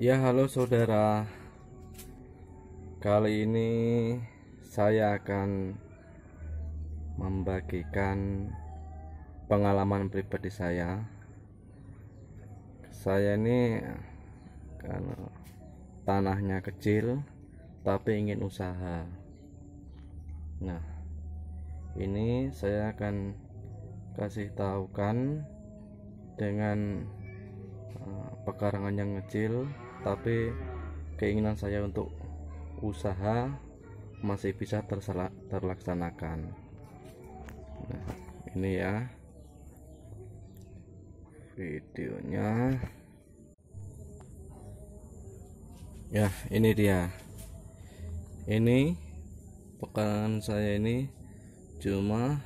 Ya halo saudara Kali ini saya akan membagikan pengalaman pribadi saya Saya ini kan tanahnya kecil tapi ingin usaha Nah ini saya akan kasih tahukan dengan eh, pekarangan yang kecil tapi keinginan saya untuk usaha masih bisa terselak, terlaksanakan nah ini ya videonya ya ini dia ini pekan saya ini cuma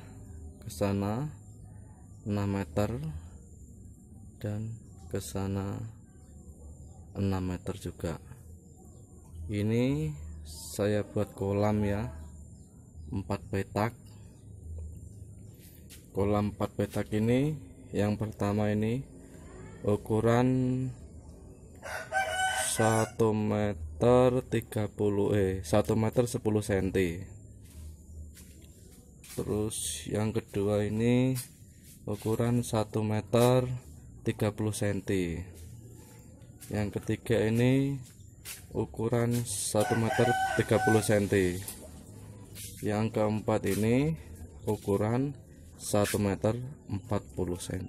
ke sana 6 meter dan ke sana 6 meter juga ini saya buat kolam ya 4 petak kolam 4 petak ini yang pertama ini ukuran 1 meter 30 eh 1 meter 10 cm terus yang kedua ini ukuran 1 meter 30 cm yang ketiga ini ukuran 1 meter 30 cm yang keempat ini ukuran 1 meter 40 cm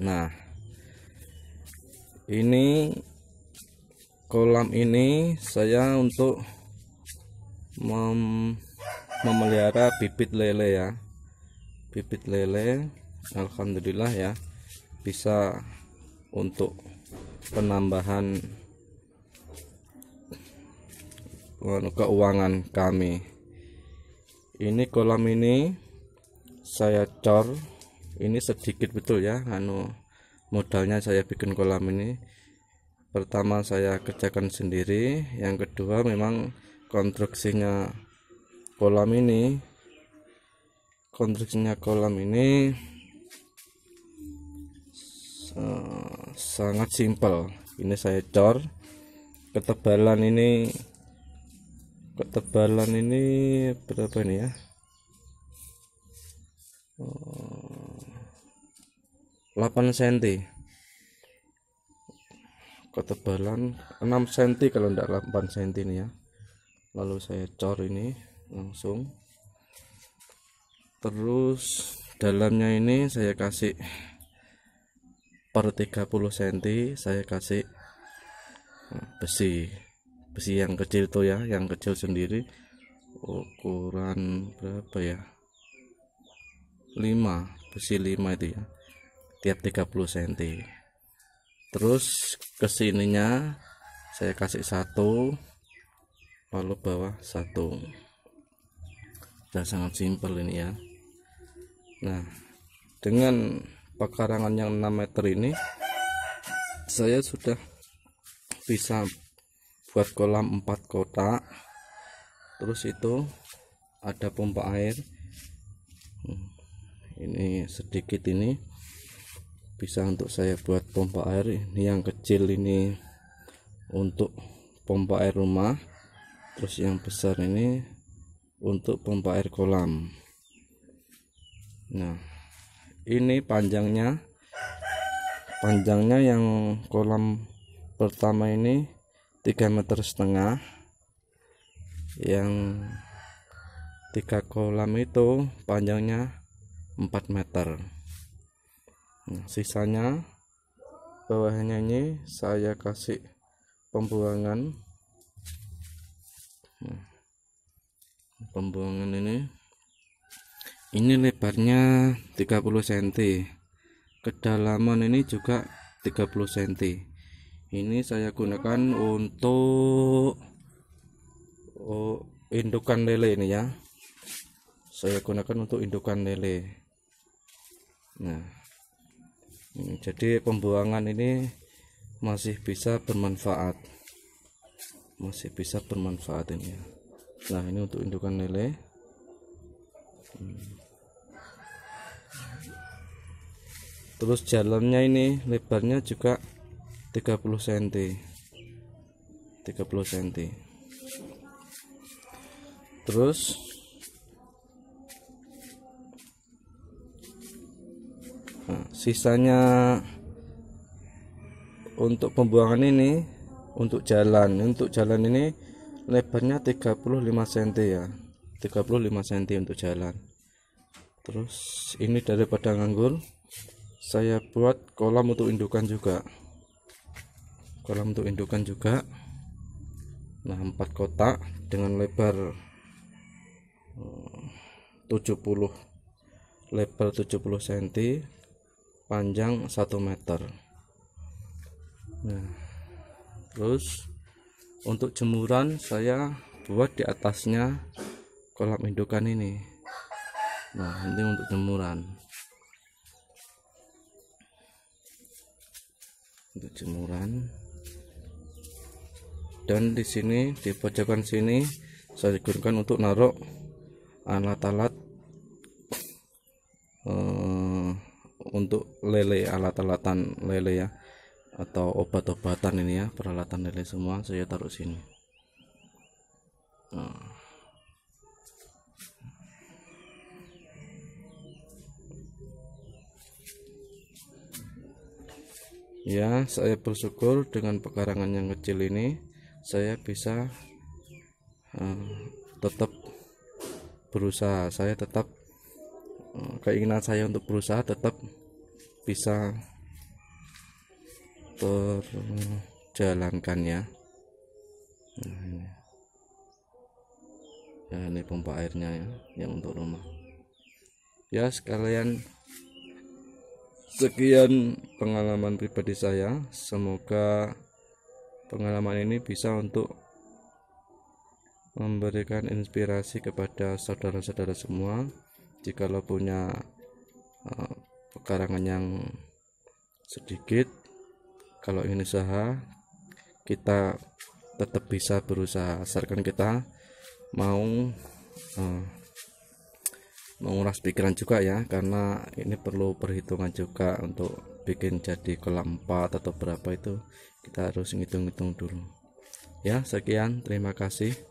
nah ini kolam ini saya untuk mem memelihara bibit lele ya bibit lele Alhamdulillah ya bisa untuk penambahan anu, keuangan kami ini kolam ini saya cor ini sedikit betul ya anu modalnya saya bikin kolam ini pertama saya kerjakan sendiri yang kedua memang konstruksinya kolam ini konstruksinya kolam ini Eh, sangat simpel ini saya cor ketebalan ini ketebalan ini berapa ini ya 8 eh, cm ketebalan 6 cm kalau tidak 8 cm ini ya lalu saya cor ini langsung terus dalamnya ini saya kasih per 30 cm saya kasih eh, besi besi yang kecil tuh ya yang kecil sendiri oh, ukuran berapa ya 5 besi 5 itu ya tiap 30 cm terus kesininya saya kasih satu lalu bawah satu sudah sangat simpel ini ya nah dengan pekarangan yang 6 meter ini saya sudah bisa buat kolam 4 kotak terus itu ada pompa air hmm, ini sedikit ini bisa untuk saya buat pompa air ini yang kecil ini untuk pompa air rumah terus yang besar ini untuk pompa air kolam nah ini panjangnya panjangnya yang kolam pertama ini 3 meter setengah yang tiga kolam itu panjangnya 4 meter nah, sisanya bawahnya ini saya kasih pembuangan nah, pembuangan ini ini lebarnya 30 cm kedalaman ini juga 30 cm ini saya gunakan untuk oh, indukan lele ini ya saya gunakan untuk indukan lele nah jadi pembuangan ini masih bisa bermanfaat masih bisa bermanfaat ini ya nah ini untuk indukan lele hmm. terus jalannya ini lebarnya juga 30 cm 30 cm terus nah, sisanya untuk pembuangan ini untuk jalan untuk jalan ini lebarnya 35 cm ya 35 cm untuk jalan terus ini daripada nganggul saya buat kolam untuk indukan juga kolam untuk indukan juga nah empat kotak dengan lebar 70 eh, lebar 70 cm panjang 1 meter nah terus untuk jemuran saya buat di atasnya kolam indukan ini nah ini untuk jemuran untuk jemuran dan di sini di pojokan sini saya gunakan untuk narok alat-alat uh, untuk lele alat-alatan lele ya atau obat-obatan ini ya peralatan lele semua saya taruh sini Ya, saya bersyukur dengan pekarangan yang kecil ini saya bisa uh, tetap berusaha. Saya tetap uh, keinginan saya untuk berusaha tetap bisa terjalankan ya. Nah, ini. Ya, ini pompa airnya ya yang untuk rumah. Ya, sekalian Sekian pengalaman pribadi saya. Semoga pengalaman ini bisa untuk memberikan inspirasi kepada saudara-saudara semua jika lo punya uh, pekarangan yang sedikit kalau ini usaha kita tetap bisa berusaha asalkan kita mau uh, menguras pikiran juga ya karena ini perlu perhitungan juga untuk bikin jadi kolam atau berapa itu kita harus ngitung-ngitung dulu ya sekian terima kasih